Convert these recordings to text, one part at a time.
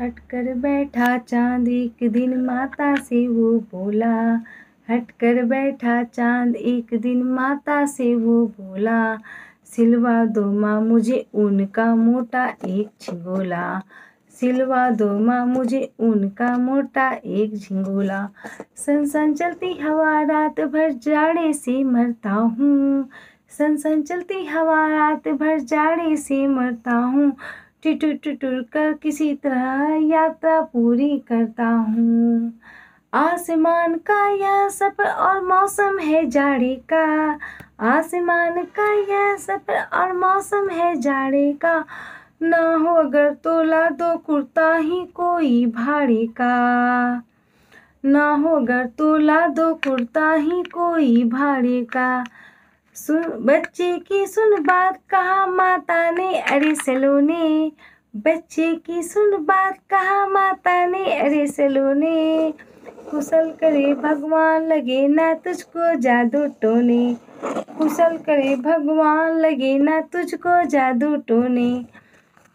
हट कर बैठा चांद एक दिन माता से वो बोला हट कर बैठा चांद एक दिन माता से वो बोला सिलवा दो माँ मुझे उनका मोटा एक झिंगोला सिलवा दो माँ मुझे उनका मोटा एक झिंगोला सन चलती हवा रात भर जाड़े से मरता हूँ सन चलती हवा रात भर जाड़े से मरता हूँ टिटू टुटुर कर किसी तरह यात्रा पूरी करता हूँ आसमान का यह सफर और मौसम है जाड़े का आसमान का यह सफर और मौसम है जाड़े का ना हो अगर तो ला दो कुर्ता ही कोई भाड़ी का ना हो अगर तो ला दो कुर्ता ही कोई भाड़ी का सुन बच्चे की सुन बात कहा माता ने अरे सलोने बच्चे की सुन बात कहा माता ने अरे सलोने कुशल करे भगवान लगे ना तुझको जादू टोने कुशल करे भगवान लगे ना तुझको जादू टोने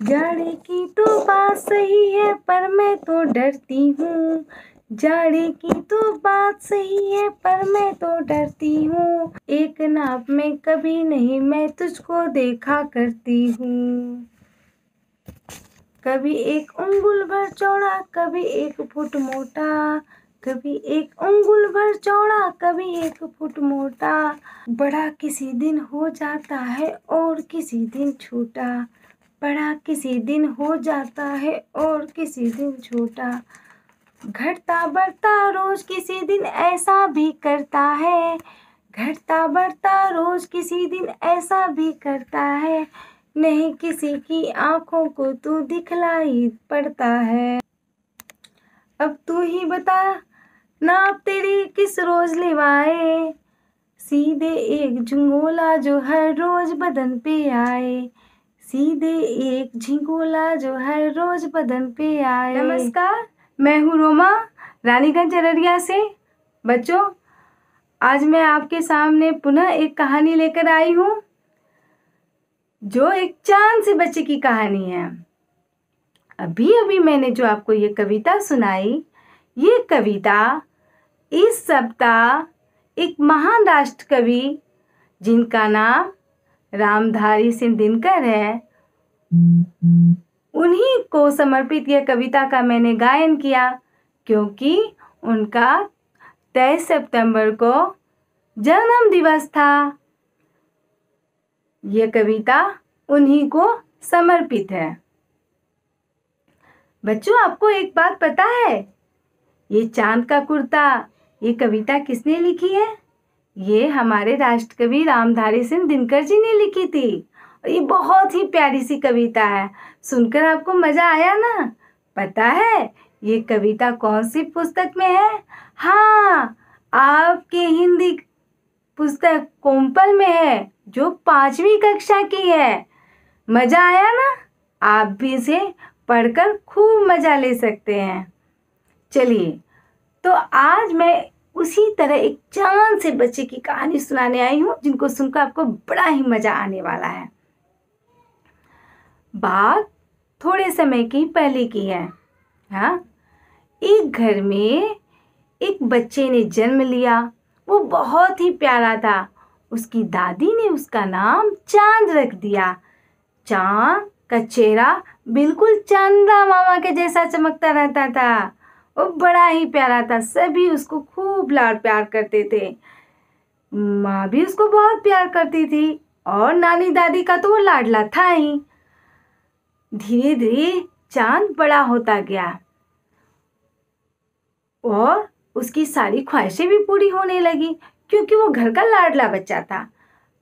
जाने की तो बात सही है पर मैं तो डरती हूँ जाड़े की तो बात सही है पर मैं तो डरती हूँ एक नाप में कभी नहीं मैं तुझको देखा करती हूँ कभी एक उंगुल भर चौड़ा कभी एक फुट मोटा कभी एक उंगुल भर चौड़ा कभी एक फुट मोटा बड़ा किसी दिन हो जाता है और किसी दिन छोटा बड़ा किसी दिन हो जाता है और किसी दिन छोटा घटता बढ़ता रोज किसी दिन ऐसा भी करता है घटता बढ़ता रोज किसी दिन ऐसा भी करता है नहीं किसी की आंखों को तू दिखला ही पड़ता है अब तू ही बता ना तेरी किस रोज लिवाए सीधे एक झुंगोला जो हर रोज बदन पे आए सीधे एक झिंगोला जो हर रोज बदन पे आए नमस्कार मैं हूँ रोमा रानीगंज अररिया से बच्चों आज मैं आपके सामने पुनः एक कहानी लेकर आई हूँ जो एक चांद से बच्चे की कहानी है अभी अभी मैंने जो आपको ये कविता सुनाई ये कविता इस सप्ताह एक महान राष्ट्र कवि जिनका नाम रामधारी सिंह दिनकर है उन्हीं को समर्पित यह कविता का मैंने गायन किया क्योंकि उनका तेईस सितंबर को जन्म दिवस था यह कविता उन्हीं को समर्पित है बच्चों आपको एक बात पता है ये चांद का कुर्ता ये कविता किसने लिखी है ये हमारे राष्ट्रकवि रामधारी सिंह दिनकर जी ने लिखी थी और ये बहुत ही प्यारी सी कविता है सुनकर आपको मज़ा आया ना पता है ये कविता कौन सी पुस्तक में है हाँ आपके हिंदी पुस्तक कोम्पल में है जो पांचवी कक्षा की है मज़ा आया ना आप भी इसे पढ़कर खूब मज़ा ले सकते हैं चलिए तो आज मैं उसी तरह एक चांद से बच्चे की कहानी सुनाने आई हूँ जिनको सुनकर आपको बड़ा ही मज़ा आने वाला है बात थोड़े समय की पहले की है हाँ एक घर में एक बच्चे ने जन्म लिया वो बहुत ही प्यारा था उसकी दादी ने उसका नाम चांद रख दिया चांद का चेहरा बिल्कुल चांदा मामा के जैसा चमकता रहता था वो बड़ा ही प्यारा था सभी उसको खूब लाड़ प्यार करते थे माँ भी उसको बहुत प्यार करती थी और नानी दादी का तो वो लाडला था ही धीरे धीरे चांद बड़ा होता गया और उसकी सारी ख्वाहिशें भी पूरी होने लगी क्योंकि वो घर का लाडला बच्चा था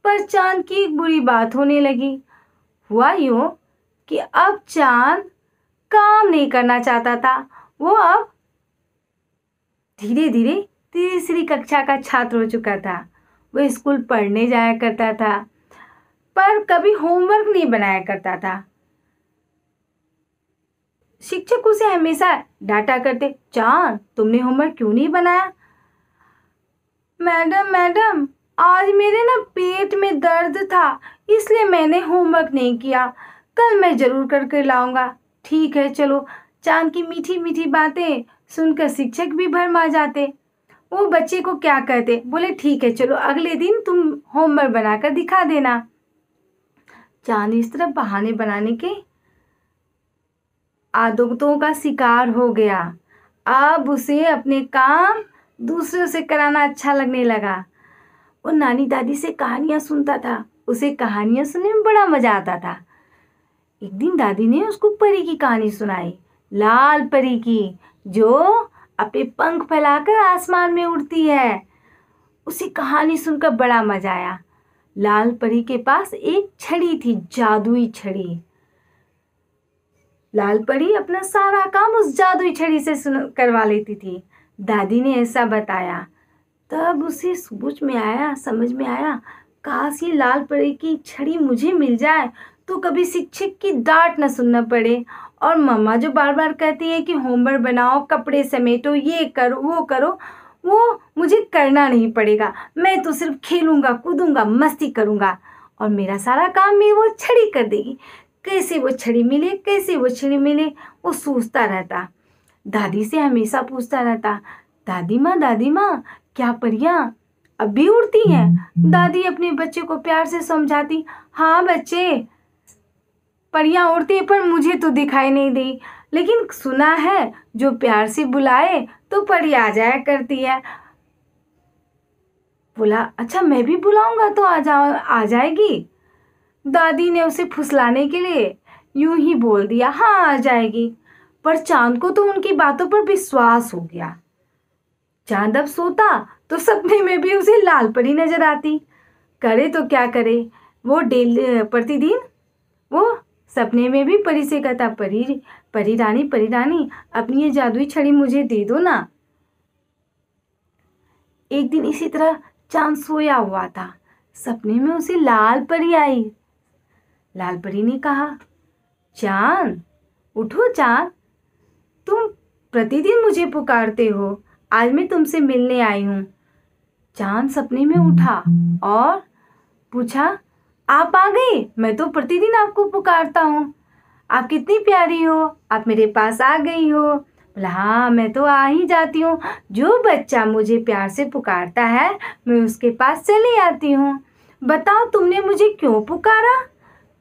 पर चांद की एक बुरी बात होने लगी हुआ यूँ कि अब चांद काम नहीं करना चाहता था वो अब धीरे धीरे तीसरी कक्षा का छात्र हो चुका था वो स्कूल पढ़ने जाया करता था पर कभी होमवर्क नहीं बनाया करता था शिक्षक उसे हमेशा डांटा करते चांद तुमने होमवर्क क्यों नहीं बनाया मैडम मैडम आज मेरे ना पेट में दर्द था इसलिए मैंने होमवर्क नहीं किया कल मैं ज़रूर करके लाऊंगा ठीक है चलो चांद की मीठी मीठी बातें सुनकर शिक्षक भी भरमा जाते वो बच्चे को क्या कहते बोले ठीक है चलो अगले दिन तुम होमवर्क बनाकर दिखा देना चांद इस तरह बहाने बनाने के आदतों का शिकार हो गया अब उसे अपने काम दूसरों से कराना अच्छा लगने लगा वो नानी दादी से कहानियाँ सुनता था उसे कहानियाँ सुनने में बड़ा मज़ा आता था एक दिन दादी ने उसको परी की कहानी सुनाई लाल परी की जो अपने पंख फैलाकर आसमान में उड़ती है उसी कहानी सुनकर बड़ा मज़ा आया लाल परी के पास एक छड़ी थी जादुई छड़ी लाल परी अपना सारा काम उस जादुई छड़ी से करवा लेती थी दादी ने ऐसा बताया तब उसे सोच में आया समझ में आया काश ये लाल परी की छड़ी मुझे मिल जाए तो कभी शिक्षक की डांट न सुनना पड़े और मम्मा जो बार बार कहती है कि होमवर्क बनाओ कपड़े समेटो ये करो वो करो वो मुझे करना नहीं पड़ेगा मैं तो सिर्फ खेलूँगा कूदूँगा मस्ती करूँगा और मेरा सारा काम भी वो छड़ी कर देगी कैसे वो छड़ी मिले कैसे वो छड़ी मिले वो सोचता रहता दादी से हमेशा पूछता रहता दादी माँ दादी माँ क्या परियाँ अब भी उड़ती हैं हम्म, हम्म। दादी अपने बच्चे को प्यार से समझाती हाँ बच्चे परियाँ उड़ती है पर मुझे तो दिखाई नहीं दी लेकिन सुना है जो प्यार से बुलाए तो परी आ जाया करती है बोला अच्छा मैं भी बुलाऊंगा तो आ जाओ आ जाएगी दादी ने उसे फुसलाने के लिए यूं ही बोल दिया हाँ आ जाएगी पर चांद को तो उनकी बातों पर विश्वास हो गया चांद अब सोता तो सपने में भी उसे लाल परी नजर आती करे तो क्या करे वो डेली प्रतिदिन वो सपने में भी परी से कहता परी परी रानी परी रानी अपनी ये जादुई छड़ी मुझे दे दो ना एक दिन इसी तरह चांद सोया हुआ था सपने में उसे लाल परी आई लाल परी ने कहा चांद उठो चांद तुम प्रतिदिन मुझे पुकारते हो आज मैं तुमसे मिलने आई हूँ चांद सपने में उठा और पूछा आप आ गए मैं तो प्रतिदिन आपको पुकारता हूँ आप कितनी प्यारी हो आप मेरे पास आ गई हो बोला हाँ मैं तो आ ही जाती हूँ जो बच्चा मुझे प्यार से पुकारता है मैं उसके पास चली आती हूँ बताओ तुमने मुझे क्यों पुकारा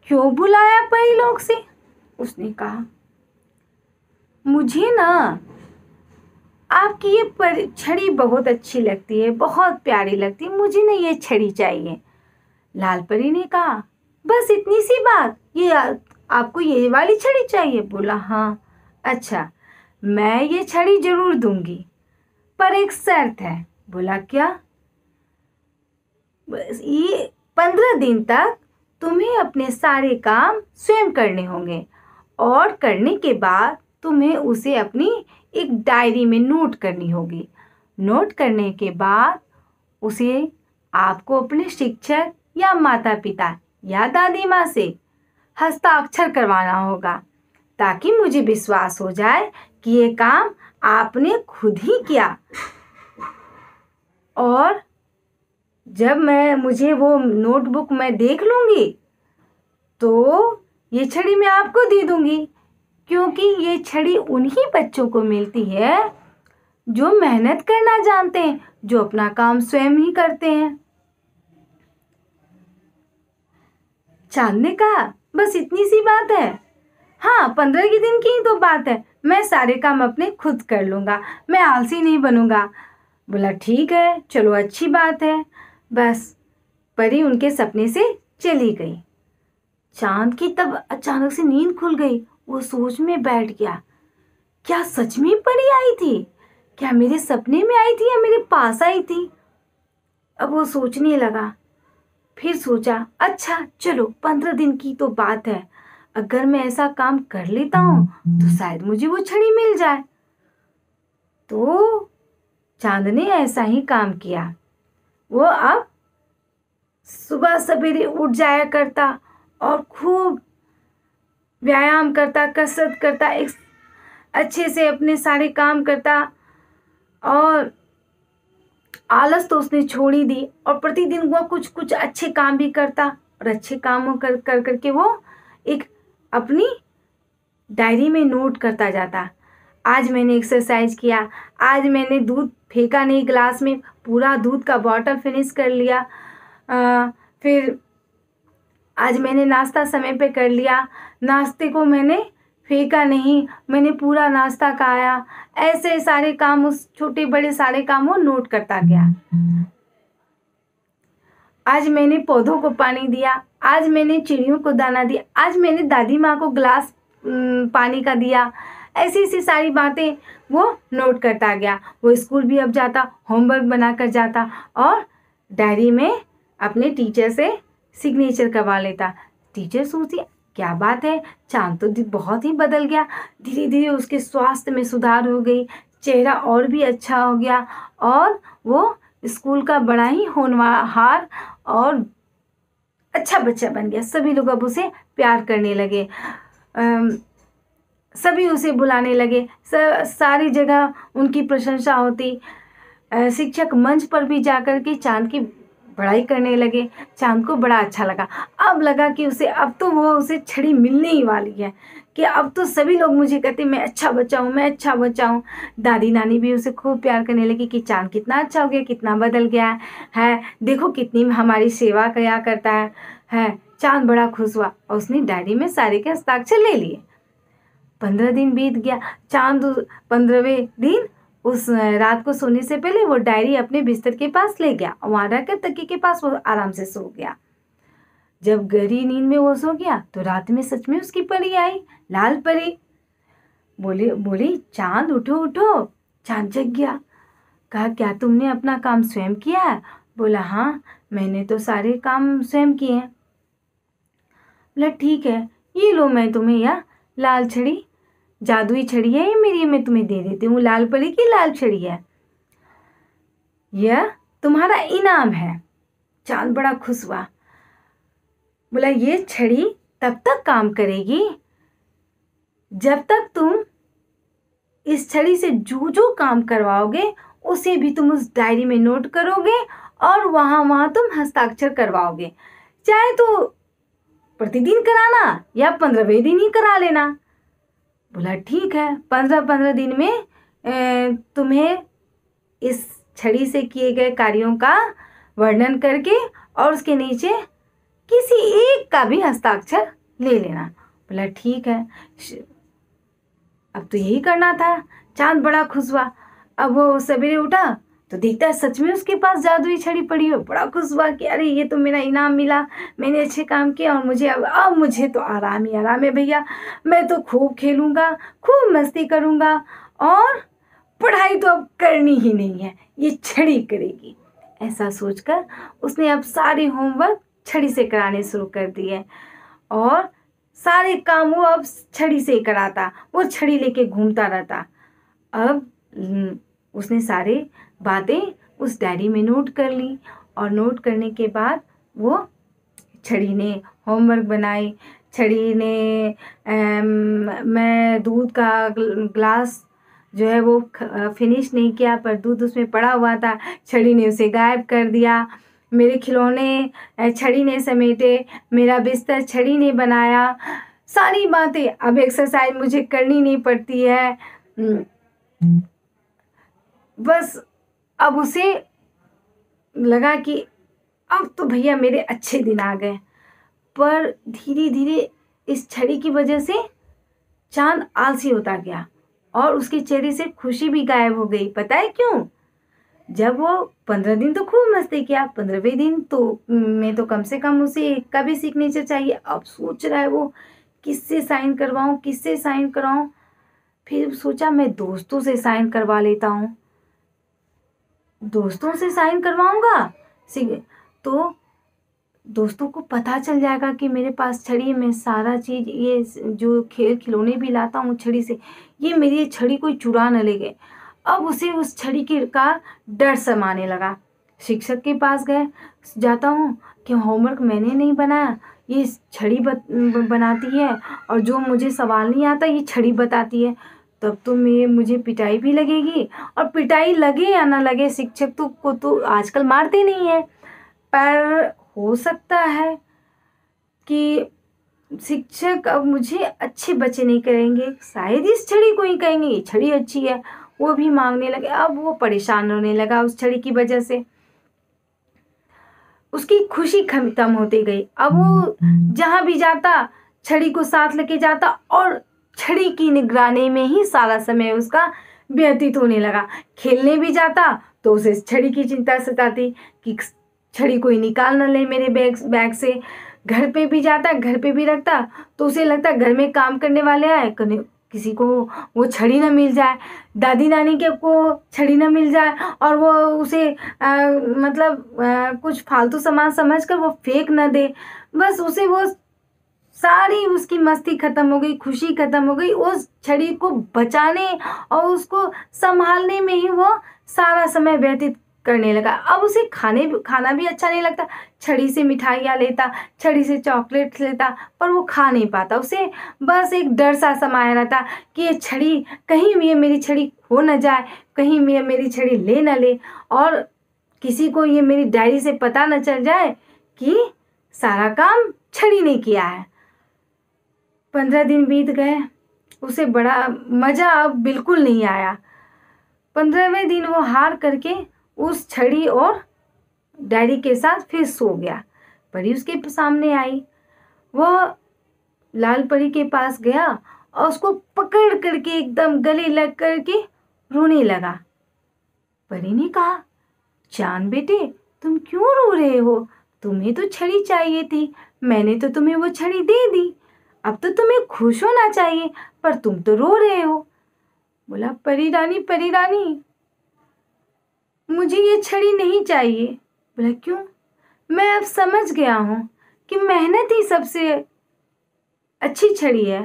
क्यों बुलाया पई लोग से उसने कहा मुझे ना आपकी ये पर छड़ी बहुत अच्छी लगती है बहुत प्यारी लगती है मुझे ना ये छड़ी चाहिए लाल परी ने कहा बस इतनी सी बात ये आ, आपको ये वाली छड़ी चाहिए बोला हाँ अच्छा मैं ये छड़ी जरूर दूंगी पर एक शर्त है बोला क्या बस ये पंद्रह दिन तक तुम्हें अपने सारे काम स्वयं करने होंगे और करने के बाद तुम्हें उसे अपनी एक डायरी में नोट करनी होगी नोट करने के बाद उसे आपको अपने शिक्षक या माता पिता या दादी माँ से हस्ताक्षर करवाना होगा ताकि मुझे विश्वास हो जाए कि ये काम आपने खुद ही किया और जब मैं मुझे वो नोटबुक मैं देख लूँगी तो ये छड़ी मैं आपको दे दूँगी क्योंकि ये छड़ी उन्हीं बच्चों को मिलती है जो मेहनत करना जानते हैं जो अपना काम स्वयं ही करते हैं चांद ने कहा बस इतनी सी बात है हाँ पंद्रह के दिन की ही तो बात है मैं सारे काम अपने खुद कर लूँगा मैं आलसी नहीं बनूँगा बोला ठीक है चलो अच्छी बात है बस परी उनके सपने से चली गई चांद की तब अचानक से नींद खुल गई वो सोच में बैठ गया क्या सच में परी आई थी क्या मेरे सपने में आई थी या मेरे पास आई थी अब वो सोचने लगा फिर सोचा अच्छा चलो पंद्रह दिन की तो बात है अगर मैं ऐसा काम कर लेता हूँ तो शायद मुझे वो छड़ी मिल जाए तो चांद ने ऐसा ही काम किया वो अब सुबह सवेरे उठ जाया करता और खूब व्यायाम करता कसरत करता एक अच्छे से अपने सारे काम करता और आलस तो उसने छोड़ ही दी और प्रतिदिन वह कुछ कुछ अच्छे काम भी करता और अच्छे कामों कर कर करके वो एक अपनी डायरी में नोट करता जाता आज मैंने एक्सरसाइज किया आज मैंने दूध फेंका नहीं गिलास में पूरा दूध का बॉटल फिनिश कर लिया आ, फिर आज मैंने नाश्ता समय पे कर लिया नाश्ते को मैंने फेंका नहीं मैंने पूरा नाश्ता खाया ऐसे सारे काम उस छोटे बड़े सारे काम वो नोट करता गया आज मैंने पौधों को पानी दिया आज मैंने चिड़ियों को दाना दिया आज मैंने दादी माँ को ग्लास पानी का दिया ऐसी ऐसी सारी बातें वो नोट करता गया वो स्कूल भी अब जाता होमवर्क बना कर जाता और डायरी में अपने टीचर से सिग्नेचर करवा लेता टीचर सोचती क्या बात है चांद तो बहुत ही बदल गया धीरे धीरे उसके स्वास्थ्य में सुधार हो गई चेहरा और भी अच्छा हो गया और वो स्कूल का बड़ा ही होनहार और अच्छा बच्चा बन गया सभी लोग अब उसे प्यार करने लगे सभी उसे बुलाने लगे सारी जगह उनकी प्रशंसा होती शिक्षक मंच पर भी जाकर के चांद की पढ़ाई करने लगे चांद को बड़ा अच्छा लगा अब लगा कि उसे अब तो वो उसे छड़ी मिलने ही वाली है कि अब तो सभी लोग मुझे कहते मैं अच्छा बच्चा हूँ मैं अच्छा बच्चा हूँ दादी नानी भी उसे खूब प्यार करने लगी कि चांद कितना अच्छा हो गया कितना बदल गया है देखो कितनी हमारी सेवा क्या करता है है चांद बड़ा खुश हुआ और उसने डायरी में सारे के हस्ताक्षर ले लिए पंद्रह दिन बीत गया चांद पंद्रहवें दिन उस रात को सोने से पहले वो डायरी अपने बिस्तर के पास ले गया और वहाँ रहकर तके के पास वो आराम से सो गया जब गहरी नींद में वो सो गया तो रात में सच में उसकी परी आई लाल परी बोले बोली चांद उठो उठो चांद जग गया कहा क्या तुमने अपना काम स्वयं किया है बोला हाँ मैंने तो सारे काम स्वयं किए हैं बोला ठीक है ये लो मैं तुम्हें यह लाल छड़ी जादुई छड़िया है मेरी मैं तुम्हें दे देती हूँ लाल परी की लाल छड़िया यह तुम्हारा इनाम है चांद बड़ा खुश हुआ बोला ये छड़ी तब तक काम करेगी जब तक तुम इस छड़ी से जो जो काम करवाओगे उसे भी तुम उस डायरी में नोट करोगे और वहाँ वहाँ तुम हस्ताक्षर करवाओगे चाहे तो प्रतिदिन कराना या पंद्रहवें दिन ही करा लेना बोला ठीक है पंद्रह पंद्रह दिन में तुम्हें इस छड़ी से किए गए कार्यों का वर्णन करके और उसके नीचे किसी एक का भी हस्ताक्षर ले लेना बोला ठीक है अब तो यही करना था चांद बड़ा खुश हुआ अब वो सवेरे उठा तो देखता है सच में उसके पास जादुई छड़ी पड़ी हो बड़ा खुश हुआ कि अरे ये तो मेरा इनाम मिला मैंने अच्छे काम किया और मुझे अब अब मुझे तो आराम ही आराम है भैया मैं तो खूब खेलूँगा खूब मस्ती करूँगा और पढ़ाई तो अब करनी ही नहीं है ये छड़ी करेगी ऐसा सोचकर उसने अब सारे होमवर्क छड़ी से कराने शुरू कर दिए और सारे काम वो अब छड़ी से कराता वो छड़ी लेके घूमता रहता अब उसने सारे बातें उस डायरी में नोट कर ली और नोट करने के बाद वो छड़ी ने होमवर्क बनाई छड़ी ने आ, मैं दूध का ग्लास जो है वो फिनिश नहीं किया पर दूध उसमें पड़ा हुआ था छड़ी ने उसे गायब कर दिया मेरे खिलौने छड़ी ने समेटे मेरा बिस्तर छड़ी ने बनाया सारी बातें अब एक्सरसाइज मुझे करनी नहीं पड़ती है हम्म। बस अब उसे लगा कि अब तो भैया मेरे अच्छे दिन आ गए पर धीरे धीरे इस छड़ी की वजह से चांद आलसी होता गया और उसके चेहरे से खुशी भी गायब हो गई पता है क्यों जब वो पंद्रह दिन तो खूब मस्ती किया पंद्रहवें दिन तो मैं तो कम से कम उसे एक का भी सिग्नेचर चाहिए अब सोच रहा है वो किससे साइन करवाऊँ किससे साइन कराऊँ फिर सोचा मैं दोस्तों से साइन करवा लेता हूँ दोस्तों से साइन करवाऊंगा तो दोस्तों को पता चल जाएगा कि मेरे पास छड़ी में सारा चीज़ ये जो खेल खिलौने भी लाता हूँ छड़ी से ये मेरी छड़ी कोई चुरा न ले गए अब उसे उस छड़ी के का डर समाने लगा शिक्षक के पास गए जाता हूँ कि होमवर्क मैंने नहीं बनाया ये छड़ी बत, बनाती है और जो मुझे सवाल नहीं आता ये छड़ी बताती है तब तो मे मुझे पिटाई भी लगेगी और पिटाई लगे या ना लगे शिक्षक तो को तो आजकल मारते नहीं है पर हो सकता है कि शिक्षक अब मुझे अच्छे बच्चे नहीं करेंगे शायद इस छड़ी को ही कहेंगे ये छड़ी अच्छी है वो भी मांगने लगे अब वो परेशान होने लगा उस छड़ी की वजह से उसकी खुशी खत्म होती गई अब वो हम्म। जहाँ भी जाता छड़ी को साथ लेके जाता और छड़ी की निगरानी में ही सारा समय उसका व्यतीत होने लगा खेलने भी जाता तो उसे छड़ी की चिंता सताती कि छड़ी कोई निकाल न ले मेरे बैग बैग से घर पे भी जाता घर पे भी रखता तो उसे लगता घर में काम करने वाले आए किसी को वो छड़ी ना मिल जाए दादी नानी के को छड़ी ना मिल जाए और वो उसे आ, मतलब आ, कुछ फालतू सामान समझ कर वो फेंक ना दे बस उसे वो सारी उसकी मस्ती ख़त्म हो गई खुशी ख़त्म हो गई उस छड़ी को बचाने और उसको संभालने में ही वो सारा समय व्यतीत करने लगा अब उसे खाने खाना भी अच्छा नहीं लगता छड़ी से मिठाइयाँ लेता छड़ी से चॉकलेट लेता पर वो खा नहीं पाता उसे बस एक डर सा समाया रहता कि ये छड़ी कहीं ये मेरी छड़ी खो ना जाए कहीं ये मेरी छड़ी ले न ले और किसी को ये मेरी डायरी से पता न चल जाए कि सारा काम छड़ी ने किया है पंद्रह दिन बीत गए उसे बड़ा मज़ा अब बिल्कुल नहीं आया पंद्रहवें दिन वो हार करके उस छड़ी और डायरी के साथ फिर सो गया परी उसके सामने आई वह लाल परी के पास गया और उसको पकड़ करके एकदम गले लग करके रोने लगा परी ने कहा चांद बेटे तुम क्यों रो रहे हो तुम्हें तो छड़ी चाहिए थी मैंने तो तुम्हें वो छड़ी दे दी अब तो तुम्हें खुश होना चाहिए पर तुम तो रो रहे हो बोला परी रानी परी रानी मुझे ये छड़ी नहीं चाहिए बोला क्यों मैं अब समझ गया हूँ कि मेहनत ही सबसे अच्छी छड़ी है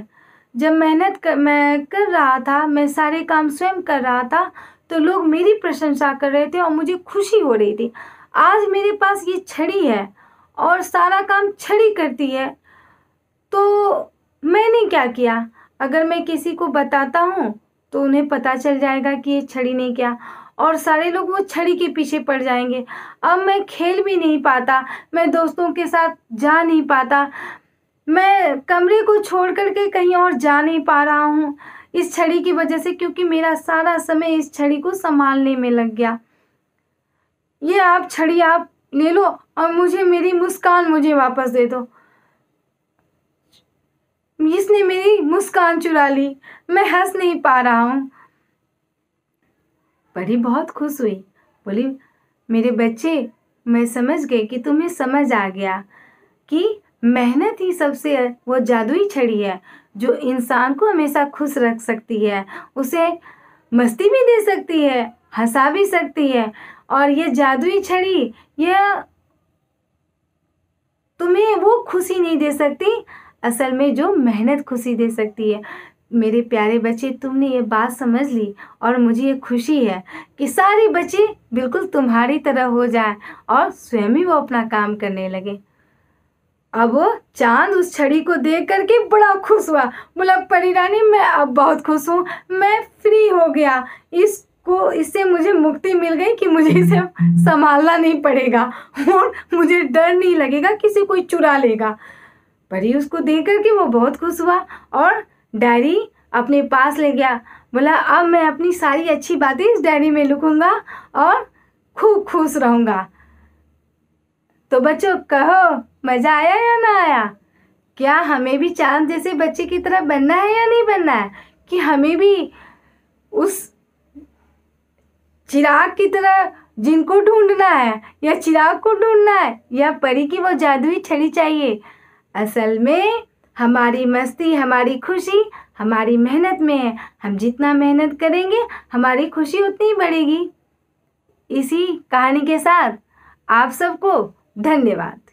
जब मेहनत कर मैं कर रहा था मैं सारे काम स्वयं कर रहा था तो लोग मेरी प्रशंसा कर रहे थे और मुझे खुशी हो रही थी आज मेरे पास ये छड़ी है और सारा काम छड़ी करती है तो मैंने क्या किया अगर मैं किसी को बताता हूँ तो उन्हें पता चल जाएगा कि ये छड़ी ने क्या और सारे लोग वो छड़ी के पीछे पड़ जाएंगे अब मैं खेल भी नहीं पाता मैं दोस्तों के साथ जा नहीं पाता मैं कमरे को छोड़ कर के कहीं और जा नहीं पा रहा हूँ इस छड़ी की वजह से क्योंकि मेरा सारा समय इस छड़ी को संभालने में लग गया ये आप छड़ी आप ले लो और मुझे मेरी मुस्कान मुझे वापस दे दो इसने मेरी मुस्कान चुरा ली मैं हंस नहीं पा रहा हूँ परी बहुत खुश हुई बोली मेरे बच्चे मैं समझ गई कि तुम्हें समझ आ गया कि मेहनत ही सबसे वो जादुई छड़ी है जो इंसान को हमेशा खुश रख सकती है उसे मस्ती भी दे सकती है हंसा भी सकती है और ये जादुई छड़ी यह तुम्हें वो खुशी नहीं दे सकती असल में जो मेहनत खुशी दे सकती है मेरे प्यारे बच्चे तुमने ये बात समझ ली और मुझे ये खुशी है कि सारे बच्चे बिल्कुल तुम्हारी तरह हो जाए और स्वयं ही वो अपना काम करने लगे अब चांद उस छड़ी को देख करके बड़ा खुश हुआ बोला परी रानी मैं अब बहुत खुश हूँ मैं फ्री हो गया इसको इससे मुझे मुक्ति मिल गई कि मुझे इसे संभालना नहीं पड़ेगा और मुझे डर नहीं लगेगा किसी कोई चुरा लेगा परी उसको देख कर के वो बहुत खुश हुआ और डायरी अपने पास ले गया बोला अब मैं अपनी सारी अच्छी बातें इस डायरी में लिखूंगा और खूब खुश रहूंगा तो बच्चों कहो मज़ा आया या ना आया क्या हमें भी चांद जैसे बच्चे की तरह बनना है या नहीं बनना है कि हमें भी उस चिराग की तरह जिनको ढूंढना है या चिराग को ढूंढना है या परी की वो जादुई छड़ी चाहिए असल में हमारी मस्ती हमारी खुशी हमारी मेहनत में है हम जितना मेहनत करेंगे हमारी खुशी उतनी बढ़ेगी इसी कहानी के साथ आप सबको धन्यवाद